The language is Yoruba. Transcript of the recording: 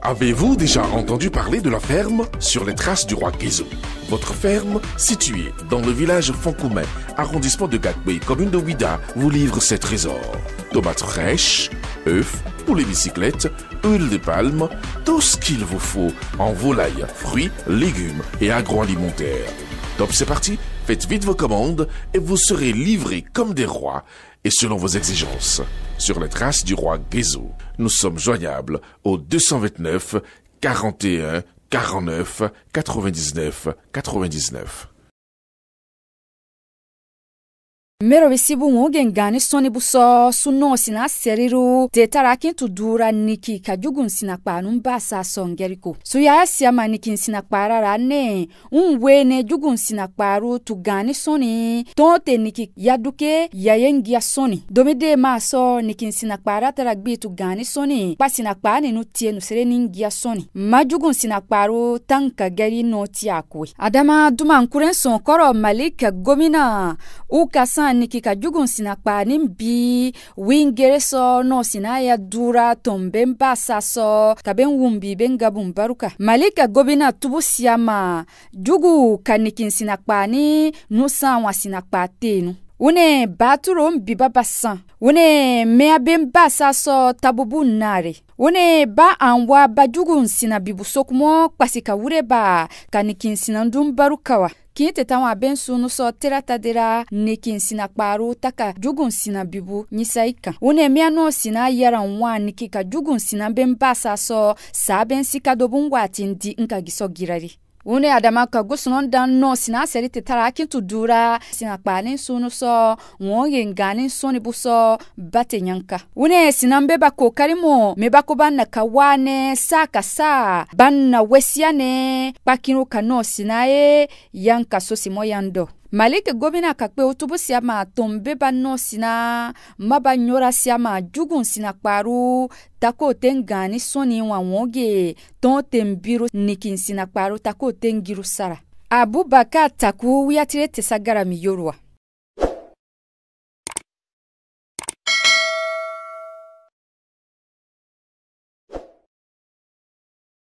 Avez-vous déjà entendu parler de la ferme sur les traces du roi Kézo Votre ferme, située dans le village Fankoumé, arrondissement de Gakbe, commune de Ouida, vous livre ses trésors. Tomates fraîches, œufs, poulets bicyclettes, huile de palme, tout ce qu'il vous faut en volaille, fruits, légumes et agroalimentaires. Top, c'est parti Faites vite vos commandes et vous serez livrés comme des rois et selon vos exigences. Sur les traces du roi Guézo, nous sommes joignables au 229 41 49 99 99. mero bisi bungu gengani soni buso suno sina seriru tetara kintu dura niki kajugun sina kpanun basa songeriko suyaya siyama nikin sina kparara ne unwe ne jugun sina kparu tugani soni tonte niki yaduke yayengiya soni domide maso niki sina kpara tara gbi tugani soni kpa sina kpa ninu tie nu sere ningiya soni ma jugun sina kparu tanka geri no tiakwe adama dumankuren son koro malik gomina ukasa na niki ka jugun sina kpa ni bi wingere so no sina ya dura tombe ba so ka ben wumbi ben gabun baruka malika gobina tubu siama jugu kanikin nikin sina kpa ni nusan wa sina kpa tenu wone baturom biba basan wone meaben basa so tabubu nare wune ba anwa bajugun nsina bibu sokumo kpasi ka wure ba ka nikin sinan dun baru kawa kin tɛ taa wa bɛn sunu sɔ tɛrɛta dira nikin sina kpaaru ta ka bibu ɲisai kan wune miya nɔ sina yɛra n niki ka jugun sina bɛn basa sa saa bɛn sika dobun waatin di n girari wune adama ka gusunon dan no sina seri te tara kintu dura sina kpalin sunu so wo yenganin soni buso bate nyanka wune sina mbe ba kokari mo me ba ko banna ka wane sa ka sa banna wesiya ne kpakinu ka no sina ye yanka so simo yando maliki gomina kakpe utubu siyama tumbe banno sina maba nyora siyama jugun sina kparu tako ten gani soni wanwoge ton ten biru nikin sina kparu tako ten giru sara abubakar taku wiyatire tesa garami yoruwa